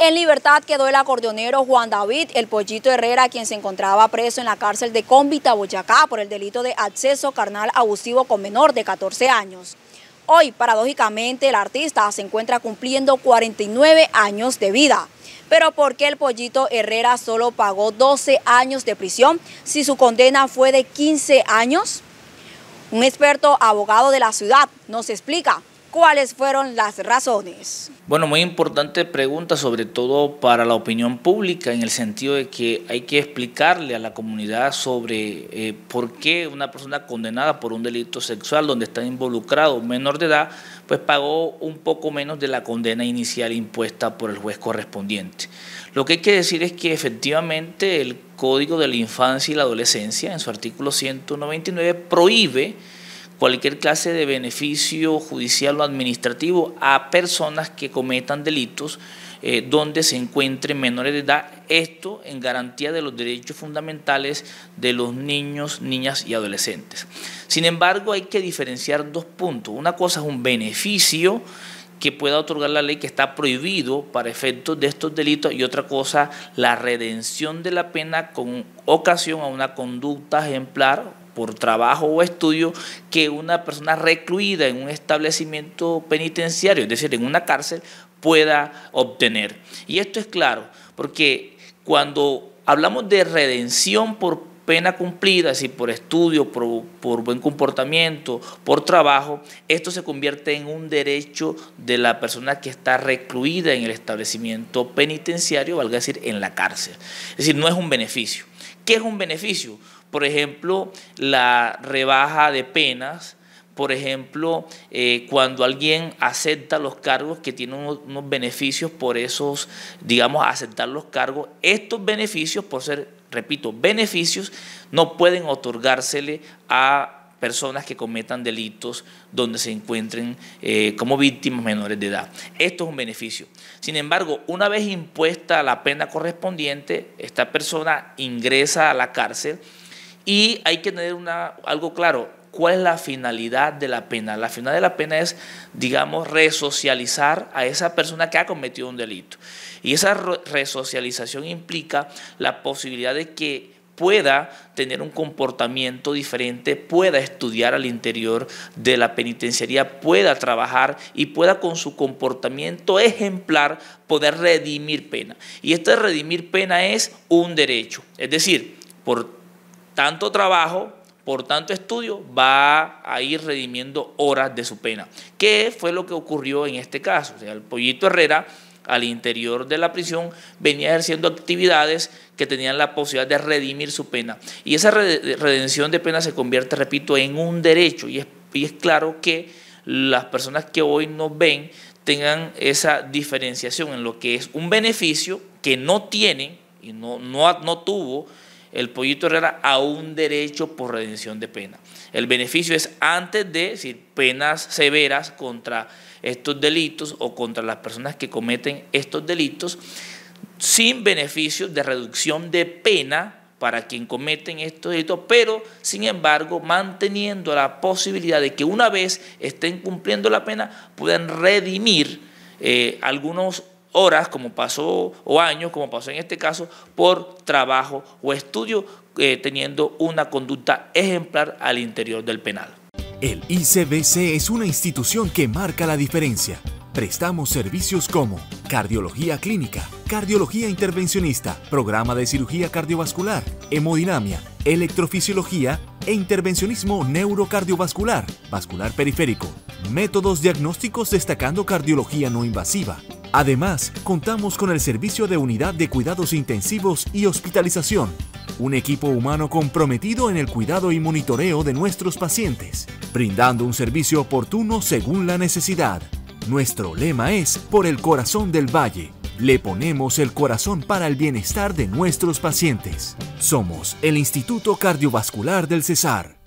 En libertad quedó el acordeonero Juan David El Pollito Herrera, quien se encontraba preso en la cárcel de Cómbita, Boyacá, por el delito de acceso carnal abusivo con menor de 14 años. Hoy, paradójicamente, el artista se encuentra cumpliendo 49 años de vida. Pero ¿por qué el Pollito Herrera solo pagó 12 años de prisión si su condena fue de 15 años? Un experto abogado de la ciudad nos explica ¿Cuáles fueron las razones? Bueno, muy importante pregunta, sobre todo para la opinión pública, en el sentido de que hay que explicarle a la comunidad sobre eh, por qué una persona condenada por un delito sexual donde está involucrado menor de edad, pues pagó un poco menos de la condena inicial impuesta por el juez correspondiente. Lo que hay que decir es que efectivamente el Código de la Infancia y la Adolescencia, en su artículo 199, prohíbe cualquier clase de beneficio judicial o administrativo a personas que cometan delitos eh, donde se encuentren menores de edad, esto en garantía de los derechos fundamentales de los niños, niñas y adolescentes. Sin embargo, hay que diferenciar dos puntos. Una cosa es un beneficio que pueda otorgar la ley que está prohibido para efectos de estos delitos y otra cosa, la redención de la pena con ocasión a una conducta ejemplar por trabajo o estudio que una persona recluida en un establecimiento penitenciario, es decir, en una cárcel, pueda obtener. Y esto es claro, porque cuando hablamos de redención por pena cumplida, si por estudio, por, por, buen comportamiento, por trabajo, esto se convierte en un derecho de la persona que está recluida en el establecimiento penitenciario, valga decir, en la cárcel. Es decir, no es un beneficio. ¿Qué es un beneficio? por ejemplo, la rebaja de penas, por ejemplo, eh, cuando alguien acepta los cargos que tiene unos, beneficios por esos, digamos, aceptar los cargos, estos beneficios, por ser, repito, beneficios, no pueden otorgársele a personas que cometan delitos donde se encuentren eh, como víctimas menores de edad. Esto es un beneficio. Sin embargo, una vez impuesta la pena correspondiente, esta persona ingresa a la cárcel y hay que tener una, algo claro, ¿cuál es la finalidad de la pena? La finalidad de la pena es, digamos, resocializar a esa persona que ha cometido un delito. Y esa resocialización implica la posibilidad de que pueda tener un comportamiento diferente, pueda estudiar al interior de la penitenciaría, pueda trabajar y pueda con su comportamiento ejemplar poder redimir pena. Y este redimir pena es un derecho, es decir, por tanto trabajo, por tanto estudio, va a ir redimiendo horas de su pena. ¿Qué fue lo que ocurrió en este caso? O sea, el pollito Herrera al interior de la prisión venía ejerciendo actividades que tenían la posibilidad de redimir su pena. Y esa redención de pena se convierte, repito, en un derecho. Y es, claro que las personas que hoy nos ven tengan esa diferenciación en lo que es un beneficio que no tiene y no, no, no tuvo el Pollito Herrera a un derecho por redención de pena. El beneficio es antes de decir, penas severas contra estos delitos o contra las personas que cometen estos delitos, sin beneficio de reducción de pena para quien cometen estos delitos, pero sin embargo manteniendo la posibilidad de que una vez estén cumpliendo la pena puedan redimir eh, algunos horas, como pasó, o años, como pasó en este caso, por trabajo o estudio, eh, teniendo una conducta ejemplar al interior del penal. El ICBC es una institución que marca la diferencia. Prestamos servicios como cardiología clínica, cardiología intervencionista, programa de cirugía cardiovascular, hemodinamia, electrofisiología e intervencionismo neurocardiovascular, vascular periférico, métodos diagnósticos destacando cardiología no invasiva. Además, contamos con el servicio de unidad de cuidados intensivos y hospitalización, un equipo humano comprometido en el cuidado y monitoreo de nuestros pacientes, brindando un servicio oportuno según la necesidad. Nuestro lema es Por el corazón del valle. Le ponemos el corazón para el bienestar de nuestros pacientes. Somos el Instituto Cardiovascular del Cesar.